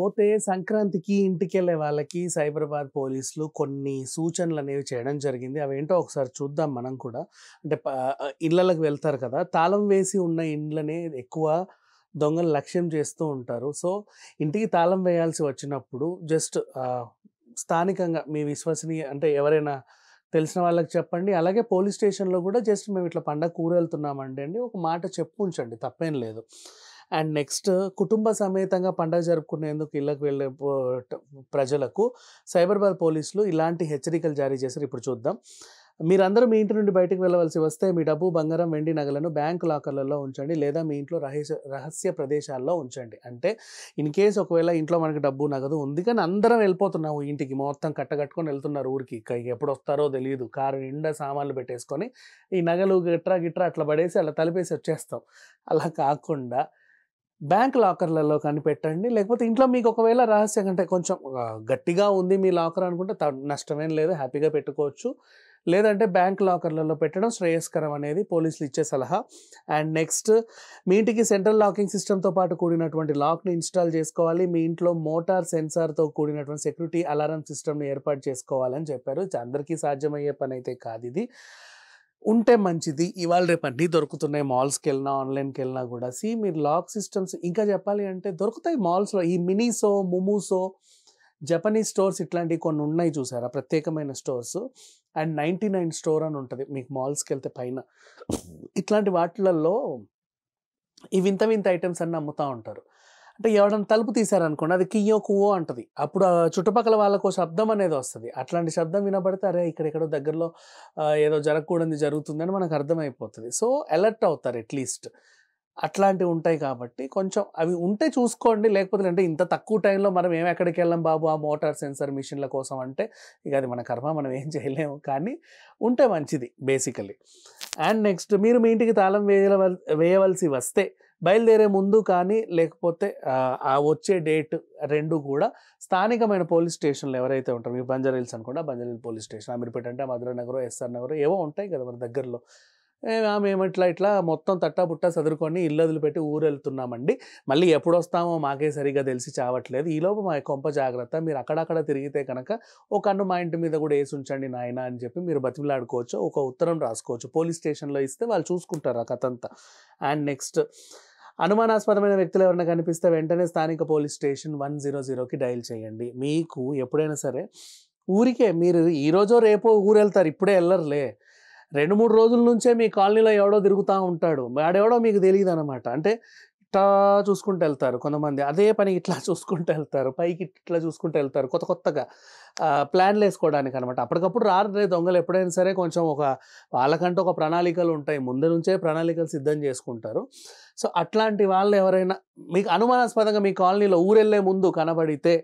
పోతే సంక్రాంతికి ఇంటికి వెళ్ళే వాళ్ళకి సైబరాబాద్ పోలీసులు కొన్ని సూచనలు అనేవి చేయడం జరిగింది అవి ఏంటో ఒకసారి చూద్దాం మనం కూడా అంటే ఇళ్ళలకు వెళ్తారు కదా తాళం వేసి ఉన్న ఇండ్లనే ఎక్కువ దొంగలు లక్ష్యం చేస్తూ ఉంటారు సో ఇంటికి తాళం వేయాల్సి వచ్చినప్పుడు జస్ట్ స్థానికంగా మీ విశ్వసనీయ అంటే ఎవరైనా తెలిసిన వాళ్ళకి చెప్పండి అలాగే పోలీస్ స్టేషన్లో కూడా జస్ట్ మేము ఇట్లా పండగ కూర వెళ్తున్నామండి అండి ఒక మాట చెప్పు ఉంచండి తప్పేం లేదు అండ్ నెక్స్ట్ కుటుంబ సమేతంగా పండగ జరుపుకునేందుకు ఇళ్ళకు వెళ్ళే ప్రజలకు సైబరాబాద్ పోలీసులు ఇలాంటి హెచ్చరికలు జారీ చేశారు ఇప్పుడు చూద్దాం మీరందరూ మీ ఇంటి నుండి బయటకు వెళ్ళవలసి వస్తే మీ డబ్బు బంగారం వెండి నగలను బ్యాంక్ లాకర్లలో ఉంచండి లేదా మీ ఇంట్లో రహస్య రహస్య ప్రదేశాల్లో ఉంచండి అంటే ఇన్ కేస్ ఒకవేళ ఇంట్లో మనకి డబ్బు నగదు ఉంది కానీ అందరం వెళ్ళిపోతున్నాము ఇంటికి మొత్తం కట్టగట్టుకొని వెళ్తున్నారు ఊరికి ఎప్పుడు వస్తారో తెలియదు కారు నిండా సామాన్లు పెట్టేసుకొని ఈ నగలు గిట్రా గిట్రా అట్లా పడేసి అలా తలిపేసి వచ్చేస్తాం అలా కాకుండా బ్యాంక్ లాకర్లలో కనిపెట్టండి లేకపోతే ఇంట్లో మీకు ఒకవేళ రహస్యం కంటే కొంచెం గట్టిగా ఉంది మీ లాకర్ అనుకుంటే నష్టమేం లేదు హ్యాపీగా పెట్టుకోవచ్చు లేదంటే బ్యాంక్ లాకర్లలో పెట్టడం శ్రేయస్కరం అనేది పోలీసులు ఇచ్చే సలహా అండ్ నెక్స్ట్ మీ ఇంటికి సెంట్రల్ లాకింగ్ సిస్టమ్తో పాటు కూడినటువంటి లాక్ని ఇన్స్టాల్ చేసుకోవాలి మీ ఇంట్లో మోటార్ సెన్సార్తో కూడినటువంటి సెక్యూరిటీ అలారం సిస్టమ్ని ఏర్పాటు చేసుకోవాలని చెప్పారు అందరికీ సాధ్యమయ్యే పని అయితే కాదు ఇది ఉంటే మంచిది ఇవాళ రేపు అన్నీ దొరుకుతున్నాయి మాల్స్కి వెళ్ళినా ఆన్లైన్కి వెళ్ళినా కూడా సి మీరు లాక్ సిస్టమ్స్ ఇంకా చెప్పాలి అంటే దొరుకుతాయి మాల్స్లో ఈ మినీసో ముమూసో జపనీస్ స్టోర్స్ ఇట్లాంటివి కొన్ని ఉన్నాయి చూసారా ప్రత్యేకమైన stores and ninety nine store అని ఉంటుంది మీకు మాల్స్కి వెళ్తే పైన ఇట్లాంటి వాటిలలో ఈ వింత వింత ఐటమ్స్ అన్నీ అమ్ముతూ ఉంటారు అంటే ఎవడన్నా తలుపు తీశారనుకోండి అది కియో కువో అంటుంది అప్పుడు చుట్టుపక్కల వాళ్ళకు శబ్దం అనేది వస్తుంది అట్లాంటి శబ్దం వినబడితే అరే ఇక్కడెక్కడో దగ్గరలో ఏదో జరగకూడదు జరుగుతుందని మనకు అర్థమైపోతుంది సో అలర్ట్ అవుతారు అట్లీస్ట్ అట్లాంటివి ఉంటాయి కాబట్టి కొంచెం అవి ఉంటే చూసుకోండి లేకపోతే అంటే ఇంత తక్కువ టైంలో మనం ఏం ఎక్కడికి వెళ్ళాం బాబు ఆ మోటార్ సెన్సర్ మిషన్ల కోసం అంటే ఇక అది మన కర్మ మనం ఏం చేయలేము కానీ ఉంటే మంచిది బేసికలీ అండ్ నెక్స్ట్ మీరు మీ ఇంటికి తాళం వేయవల్ వేయవలసి వస్తే బయలుదేరే ముందు కానీ లేకపోతే ఆ వచ్చే డేట్ రెండు కూడా స్థానికమైన పోలీస్ స్టేషన్లు ఎవరైతే ఉంటారు మీరు బంజర్ హిల్స్ అనుకుంటా బంజారీల్ పోలీస్ స్టేషన్ అమీర్పేట అంటే మధురా నగరం ఎస్ఆర్ నగర్ ఏవో ఉంటాయి కదా మన దగ్గరలో మేము ఇట్లా ఇట్లా మొత్తం తట్టాబుట్ట చదువుకొని ఇల్లు వదిలిపెట్టి ఊరు వెళ్తున్నామండి మళ్ళీ ఎప్పుడు వస్తామో మాకే సరిగా తెలిసి చావట్లేదు ఈలోపు మా కొంప జాగ్రత్త మీరు అక్కడక్కడ తిరిగితే కనుక ఒక కన్ను మా ఇంటి మీద కూడా వేసి ఉంచండి నాయన అని చెప్పి మీరు బతిమిలాడుకోవచ్చు ఒక ఉత్తరం రాసుకోవచ్చు పోలీస్ స్టేషన్లో ఇస్తే వాళ్ళు చూసుకుంటారు ఆ అండ్ నెక్స్ట్ అనుమానాస్పదమైన వ్యక్తులు ఎవరైనా కనిపిస్తే వెంటనే స్థానిక పోలీస్ స్టేషన్ వన్ జీరో జీరోకి డైల్ చేయండి మీకు ఎప్పుడైనా సరే ఊరికే మీరు ఈరోజో రేపో ఊరు వెళ్తారు ఇప్పుడే వెళ్ళరులే రెండు మూడు రోజుల నుంచే మీ కాలనీలో ఎవడో తిరుగుతూ ఉంటాడు వాడెవడో మీకు తెలియదు అనమాట అంటే ఇట్లా చూసుకుంటూ వెళ్తారు కొంతమంది అదే పని ఇట్లా చూసుకుంటూ వెళ్తారు పైకి ఇట్లా చూసుకుంటూ వెళ్తారు కొత్త కొత్తగా ప్లాన్లు వేసుకోవడానికి అనమాట అప్పటికప్పుడు రే దొంగలు ఎప్పుడైనా సరే కొంచెం ఒక వాళ్ళకంటూ ఒక ప్రణాళికలు ఉంటాయి ముందు నుంచే ప్రణాళికలు సిద్ధం చేసుకుంటారు సో అట్లాంటి వాళ్ళు ఎవరైనా మీకు అనుమానాస్పదంగా మీ కాలనీలో ఊరెళ్ళే ముందు కనబడితే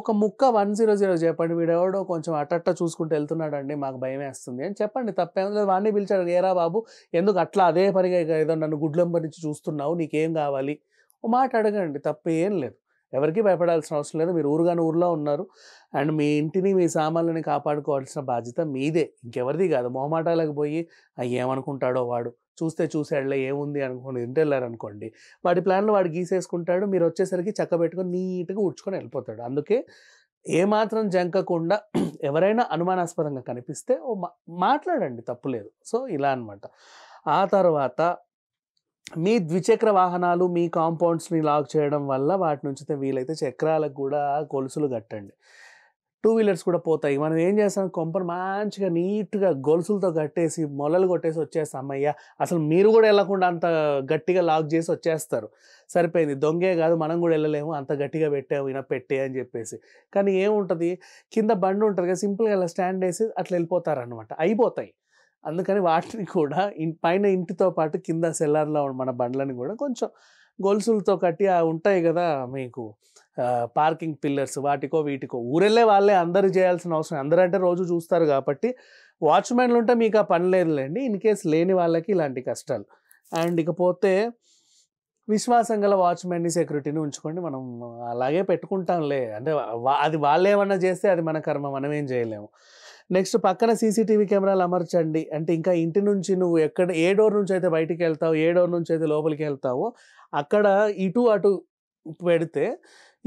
ఒక ముక్క వన్ జీరో జీరో చెప్పండి వీడెవడో కొంచెం అట్టట్ట చూసుకుంటూ వెళ్తున్నాడు అండి మాకు భయం వేస్తుంది అని చెప్పండి తప్పేం లేదు వాడిని పిలిచాడు ఏరా బాబు ఎందుకు అట్లా అదే పనిగా ఏదో నన్ను గుడ్లంబర్ నుంచి చూస్తున్నావు నీకేం కావాలి ఓ మాట అడగండి తప్పేం లేదు ఎవరికి భయపడాల్సిన అవసరం లేదు మీరు ఊరుగాని ఊర్లో ఉన్నారు అండ్ మీ ఇంటిని మీ సామాన్లని కాపాడుకోవాల్సిన బాధ్యత మీదే ఇంకెవరిది కాదు మొహమాటాలకు పోయి ఏమనుకుంటాడో వాడు చూస్తే చూసాడులే ఏముంది అనుకోండి ఇంటెళ్ళారు అనుకోండి వాడి ప్లాన్లు వాడు గీసేసుకుంటాడు మీరు వచ్చేసరికి చక్క పెట్టుకొని నీట్గా ఉడ్చుకొని వెళ్ళిపోతాడు అందుకే ఏమాత్రం జంకకుండా ఎవరైనా అనుమానాస్పదంగా కనిపిస్తే ఓ మాట్లాడండి తప్పులేదు సో ఇలా అనమాట ఆ తర్వాత మీ ద్విచక్ర వాహనాలు మీ కాంపౌండ్స్ని లాక్ చేయడం వల్ల వాటి నుంచి వీలైతే చక్రాలకు కూడా కొలుసులు కట్టండి టూ వీలర్స్ కూడా పోతాయి మనం ఏం చేస్తాం కొంపను మంచిగా నీట్గా గొలుసులతో కట్టేసి మొలలు కొట్టేసి వచ్చేస్తాం అమ్మయ్య అసలు మీరు కూడా వెళ్ళకుండా అంత గట్టిగా లాక్ చేసి వచ్చేస్తారు సరిపోయింది దొంగే కాదు మనం కూడా వెళ్ళలేము అంత గట్టిగా పెట్టాము ఇలా పెట్టే అని చెప్పేసి కానీ ఏముంటుంది కింద బండి ఉంటుంది కదా సింపుల్గా ఇలా స్టాండ్ వేసి అట్లా వెళ్ళిపోతారు అనమాట అయిపోతాయి అందుకని వాటిని కూడా పైన ఇంటితో పాటు కింద సెల్లార్లో మన బండ్లని కూడా కొంచెం గొలుసులతో కట్టి ఉంటాయి కదా మీకు పార్కింగ్ పిల్లర్స్ వాటికో వీటికో ఊరెళ్ళే వాళ్ళే అందరు చేయాల్సిన అవసరం అందరంటే రోజు చూస్తారు కాబట్టి వాచ్మెన్లు ఉంటే మీకు ఆ పని లేదులేండి ఇన్ కేస్ లేని వాళ్ళకి ఇలాంటి కష్టాలు అండ్ ఇకపోతే విశ్వాసం గల వాచ్మెన్ని సెక్యూరిటీని ఉంచుకొని మనం అలాగే పెట్టుకుంటాంలే అంటే అది వాళ్ళు ఏమన్నా చేస్తే అది మన కర్మ మనం ఏం చేయలేము నెక్స్ట్ పక్కన సీసీటీవీ కెమెరాలు అమర్చండి అంటే ఇంకా ఇంటి నుంచి నువ్వు ఎక్కడ ఏ డోర్ నుంచి అయితే బయటికి వెళ్తావు ఏ డోర్ నుంచి అయితే లోపలికి వెళ్తావో అక్కడ ఇటు అటు పెడితే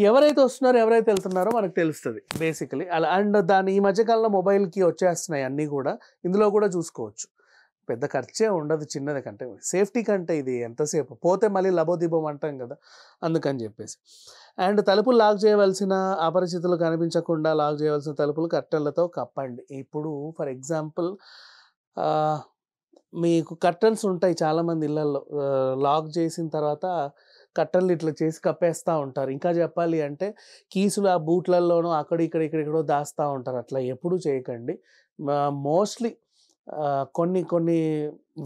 ఎవరైతే వస్తున్నారో ఎవరైతే వెళ్తున్నారో మనకు తెలుస్తుంది బేసికలీ అలా అండ్ దాని ఈ మధ్యకాలంలో మొబైల్కి వచ్చేస్తున్నాయి అన్నీ కూడా ఇందులో కూడా చూసుకోవచ్చు పెద్ద ఖర్చే ఉండదు చిన్నది కంటే సేఫ్టీ కంటే ఇది ఎంతసేపు పోతే మళ్ళీ లభోదీపం అంటాం కదా అందుకని చెప్పేసి అండ్ తలుపులు లాక్ చేయవలసిన అపరిచితులు కనిపించకుండా లాక్ చేయవలసిన తలుపులు కట్టెలతో కప్పండి ఇప్పుడు ఫర్ ఎగ్జాంపుల్ మీకు కర్టన్స్ ఉంటాయి చాలామంది ఇళ్ళల్లో లాక్ చేసిన తర్వాత కట్టలు ఇట్లా చేసి కప్పేస్తూ ఉంటారు ఇంకా చెప్పాలి అంటే కీసులు ఆ బూట్లలోనూ అక్కడ ఇక్కడ ఇక్కడెక్కడో దాస్తూ ఉంటారు అట్లా ఎప్పుడూ చేయకండి మోస్ట్లీ కొన్ని కొన్ని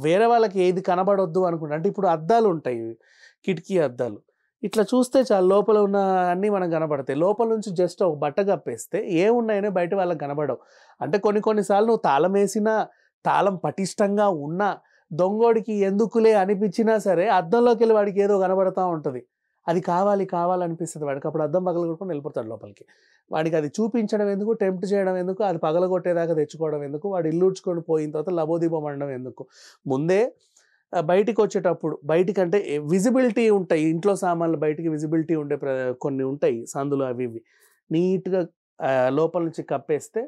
వేరే వాళ్ళకి ఏది కనబడొద్దు అనుకుంటా అంటే ఇప్పుడు అద్దాలు ఉంటాయి కిటికీ అద్దాలు ఇట్లా చూస్తే చాలా లోపల ఉన్న అన్నీ మనకు కనబడతాయి లోపల నుంచి జస్ట్ ఒక బట్ట కప్పేస్తే ఏ ఉన్నాయనే బయట వాళ్ళకి కనబడవు అంటే కొన్ని కొన్నిసార్లు నువ్వు తాళం వేసినా తాళం పటిష్టంగా ఉన్నా దొంగోడికి ఎందుకులే అనిపించినా సరే అద్దంలోకి వెళ్ళి వాడికి ఏదో కనబడతా ఉంటుంది అది కావాలి కావాలనిపిస్తుంది వాడికి అప్పుడు అద్దం పగలగొట్టుకుని వెళ్ళిపోతాడు లోపలికి వాడికి అది చూపించడం ఎందుకు టెంప్ట్ చేయడం ఎందుకు అది పగలగొట్టేదాకా తెచ్చుకోవడం ఎందుకు వాడు ఇల్లుడ్చుకొని పోయిన తర్వాత లబోదీపం అనడం ఎందుకు ముందే బయటికి వచ్చేటప్పుడు బయటికంటే విజిబిలిటీ ఉంటాయి ఇంట్లో సామాన్లు బయటికి విజిబిలిటీ ఉండే కొన్ని ఉంటాయి సందులు అవి ఇవి నీట్గా లోపల నుంచి కప్పేస్తే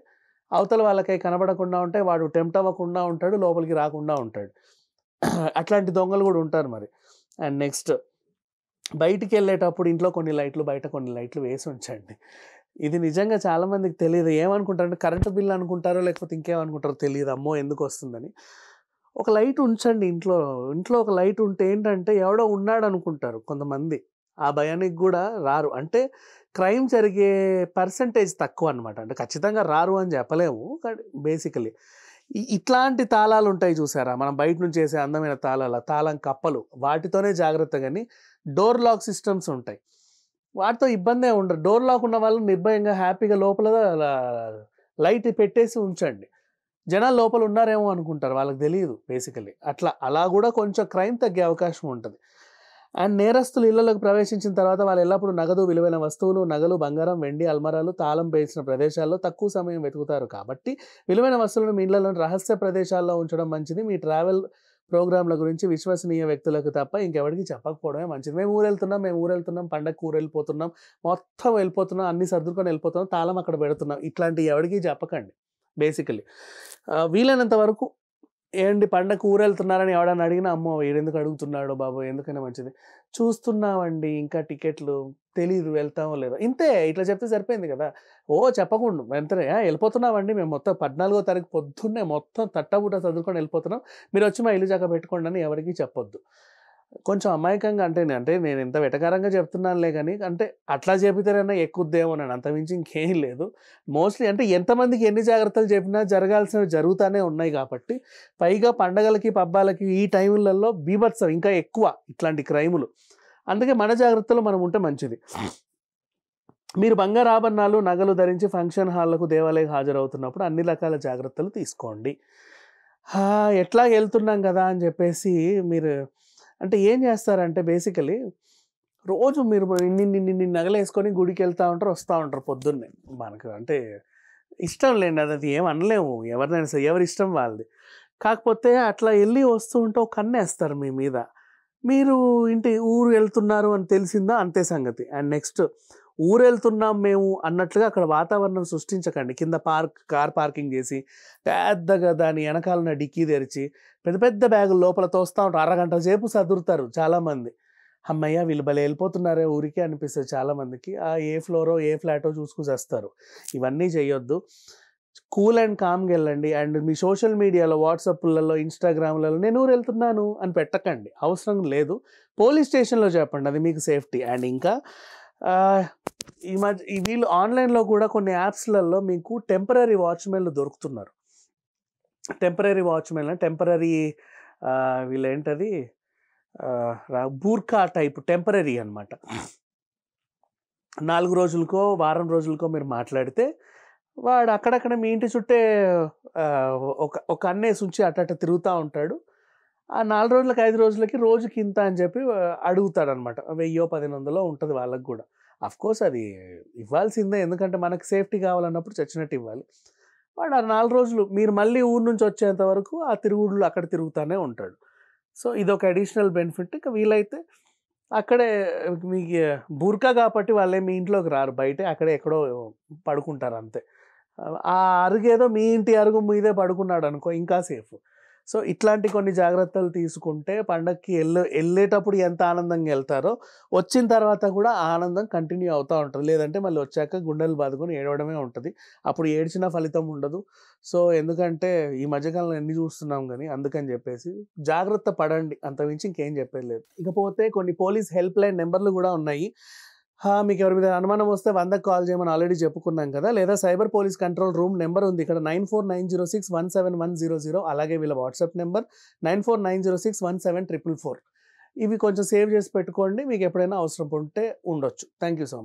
అవతల వాళ్ళకై కనబడకుండా ఉంటాయి వాడు టెంప్ట్ అవ్వకుండా ఉంటాడు లోపలికి రాకుండా ఉంటాడు అట్లాంటి దొంగలు కూడా ఉంటారు మరి అండ్ నెక్స్ట్ బయటికి వెళ్ళేటప్పుడు ఇంట్లో కొన్ని లైట్లు బయట కొన్ని లైట్లు వేసి ఉంచండి ఇది నిజంగా చాలామందికి తెలియదు అంటే కరెంటు బిల్లు అనుకుంటారో లేకపోతే ఇంకేమనుకుంటారో తెలియదు అమ్మో ఎందుకు వస్తుందని ఒక లైట్ ఉంచండి ఇంట్లో ఇంట్లో ఒక లైట్ ఉంటే ఏంటంటే ఎవడో ఉన్నాడు అనుకుంటారు కొంతమంది ఆ భయానికి కూడా రారు అంటే క్రైమ్ జరిగే పర్సంటేజ్ తక్కువ అనమాట అంటే ఖచ్చితంగా రారు అని చెప్పలేము బేసికలీ ఇట్లాంటి తాళాలు ఉంటాయి చూసారా మనం బయట నుంచి చేసే అందమైన తాళాలు తాళం కప్పలు వాటితోనే జాగ్రత్త కానీ డోర్ లాక్ సిస్టమ్స్ ఉంటాయి వాటితో ఇబ్బందే ఉండరు డోర్ లాక్ ఉన్న వాళ్ళు నిర్భయంగా హ్యాపీగా లోపల లైట్ పెట్టేసి ఉంచండి జనాలు లోపల ఉన్నారేమో అనుకుంటారు వాళ్ళకి తెలియదు బేసికలీ అట్లా అలా కూడా కొంచెం క్రైమ్ తగ్గే అవకాశం ఉంటుంది అండ్ నేరస్తులు ఇళ్లలోకి ప్రవేశించిన తర్వాత వాళ్ళు ఎల్లప్పుడూ నగదు విలువైన వస్తువులు నగలు బంగారం వెండి అల్మరాలు తాళం పేసిన ప్రదేశాల్లో తక్కువ సమయం వెతుకుతారు కాబట్టి విలువైన వస్తువులను మీ ఇళ్లలోని రహస్య ప్రదేశాల్లో ఉంచడం మంచిది మీ ట్రావెల్ ప్రోగ్రాంల గురించి విశ్వసనీయ వ్యక్తులకు తప్ప ఇంకెవరికి చెప్పకపోవడమే మంచిది మేము ఊరు వెళ్తున్నాం మేము ఊరు వెళ్తున్నాం పండగ ఊరు వెళ్ళిపోతున్నాం మొత్తం వెళ్ళిపోతున్నాం అన్ని సర్దుకొని వెళ్ళిపోతున్నాం తాళం అక్కడ పెడుతున్నాం ఇట్లాంటి ఎవరికి చెప్పకండి బేసికలీ వీలైనంత వరకు ఏంటి పండగ కూర వెళ్తున్నారని ఎవడని అడిగినా అమ్మో ఎందుకు అడుగుతున్నాడో బాబు ఎందుకైనా మంచిది చూస్తున్నామండి ఇంకా టికెట్లు తెలీదు వెళ్తామో లేదో ఇంతే ఇట్లా చెప్తే సరిపోయింది కదా ఓ చెప్పకుండా వెంటనే వెళ్ళిపోతున్నామండి మేము మొత్తం పద్నాలుగో తారీఖు పొద్దున్నే మొత్తం తట్టబుట్ట చదువుకొని వెళ్ళిపోతున్నాం మీరు వచ్చి మా ఇల్లు జాగా పెట్టుకోండి అని ఎవరికీ చెప్పొద్దు కొంచెం అమాయకంగా అంటే అంటే నేను ఎంత వెటకారంగా చెప్తున్నానులే కానీ అంటే అట్లా చెబితేనైనా ఎక్కుద్దేమో నేను అంత మించి ఇంకేం లేదు మోస్ట్లీ అంటే ఎంతమందికి ఎన్ని జాగ్రత్తలు చెప్పినా జరగాల్సినవి జరుగుతూనే ఉన్నాయి కాబట్టి పైగా పండగలకి పబ్బాలకి ఈ టైంలలో బీభత్సం ఇంకా ఎక్కువ ఇట్లాంటి క్రైములు అందుకే మన జాగ్రత్తలు మనం ఉంటే మంచిది మీరు ఆభరణాలు నగలు ధరించి ఫంక్షన్ హాళ్లకు దేవాలయం హాజరవుతున్నప్పుడు అన్ని రకాల జాగ్రత్తలు తీసుకోండి ఎట్లా వెళ్తున్నాం కదా అని చెప్పేసి మీరు అంటే ఏం చేస్తారంటే బేసికలీ రోజు మీరు నిన్ను ఇన్ని నగలేసుకొని గుడికి వెళ్తూ ఉంటారు వస్తూ ఉంటారు పొద్దున్నే మనకు అంటే ఇష్టం లేండి అది అది ఏం అనలేము ఎవరినైనా సరే ఎవరి ఇష్టం వాళ్ళది కాకపోతే అట్లా వెళ్ళి వస్తూ ఉంటే ఒక కన్నేస్తారు మీ మీద మీరు ఇంటి ఊరు వెళ్తున్నారు అని తెలిసిందా అంతే సంగతి అండ్ నెక్స్ట్ ఊరెళ్తున్నాం మేము అన్నట్లుగా అక్కడ వాతావరణం సృష్టించకండి కింద పార్క్ కార్ పార్కింగ్ చేసి పెద్దగా దాని వెనకాలన్న డిక్కీ తెరిచి పెద్ద పెద్ద బ్యాగులు లోపల తోస్తూ ఉంటారు అరగంట సేపు సదురుతారు చాలామంది అమ్మయ్య వీళ్ళు భలే వెళ్ళిపోతున్నారే ఊరికే అనిపిస్తుంది చాలామందికి ఆ ఏ ఫ్లోరో ఏ ఫ్లాటో చూసుకొని వస్తారు ఇవన్నీ చేయొద్దు కూల్ అండ్ కామ్కి వెళ్ళండి అండ్ మీ సోషల్ మీడియాలో వాట్సాప్లలో ఇన్స్టాగ్రామ్లలో నేను ఊరు వెళ్తున్నాను అని పెట్టకండి అవసరం లేదు పోలీస్ స్టేషన్లో చెప్పండి అది మీకు సేఫ్టీ అండ్ ఇంకా ఈ మధ్య వీళ్ళు ఆన్లైన్లో కూడా కొన్ని యాప్స్లలో మీకు టెంపరీ వాచ్మెన్లు దొరుకుతున్నారు టెంపరీ వాచ్మెన్ టెంపరీ ఏంటది బూర్ఖా టైప్ టెంపరీ అనమాట నాలుగు రోజులకో వారం రోజులకో మీరు మాట్లాడితే వాడు అక్కడక్కడ మీ ఇంటి చుట్టే ఒక ఒక అన్నేసి ఉంచి అట్ట తిరుగుతూ ఉంటాడు ఆ నాలుగు రోజులకి ఐదు రోజులకి రోజుకి ఇంత అని చెప్పి అడుగుతాడనమాట వెయ్యో పదినొందలో వందలో ఉంటుంది వాళ్ళకి కూడా కోర్స్ అది ఇవ్వాల్సిందే ఎందుకంటే మనకు సేఫ్టీ కావాలన్నప్పుడు చచ్చినట్టు ఇవ్వాలి వాడు ఆ నాలుగు రోజులు మీరు మళ్ళీ ఊరు నుంచి వచ్చేంత వరకు ఆ తిరుగుళ్ళు అక్కడ తిరుగుతూనే ఉంటాడు సో ఇదొక అడిషనల్ బెనిఫిట్ ఇంకా వీలైతే అక్కడే మీకు బుర్కా కాబట్టి వాళ్ళే మీ ఇంట్లోకి రారు బయట అక్కడే ఎక్కడో పడుకుంటారు అంతే ఆ అరుగేదో మీ ఇంటి అరుగు మీదే పడుకున్నాడు అనుకో ఇంకా సేఫ్ సో ఇట్లాంటి కొన్ని జాగ్రత్తలు తీసుకుంటే పండగకి వెళ్ళే వెళ్ళేటప్పుడు ఎంత ఆనందంగా వెళ్తారో వచ్చిన తర్వాత కూడా ఆనందం కంటిన్యూ అవుతూ ఉంటుంది లేదంటే మళ్ళీ వచ్చాక గుండెలు బాదుకొని ఏడవడమే ఉంటుంది అప్పుడు ఏడ్చిన ఫలితం ఉండదు సో ఎందుకంటే ఈ మధ్యకాలంలో ఎన్ని చూస్తున్నాం కానీ అందుకని చెప్పేసి జాగ్రత్త పడండి అంతమించి ఇంకేం చెప్పేది లేదు ఇకపోతే కొన్ని పోలీస్ హెల్ప్ లైన్ నెంబర్లు కూడా ఉన్నాయి మీకు ఎవరి మీద అనుమానం వస్తే వందకు కాల్ చేయమని ఆల్రెడీ చెప్పుకున్నాం కదా లేదా cyber police control room number ఉంది ఇక్కడ nine four nine zero six one seven one zero zero అలాగే వీళ్ళ WhatsApp number nine four nine zero six one seven triple four ఇవి కొంచెం సేవ్ చేసి పెట్టుకోండి మీకు ఎప్పుడైనా అవసరం ఉంటే ఉండొచ్చు థ్యాంక్ యూ సో మచ్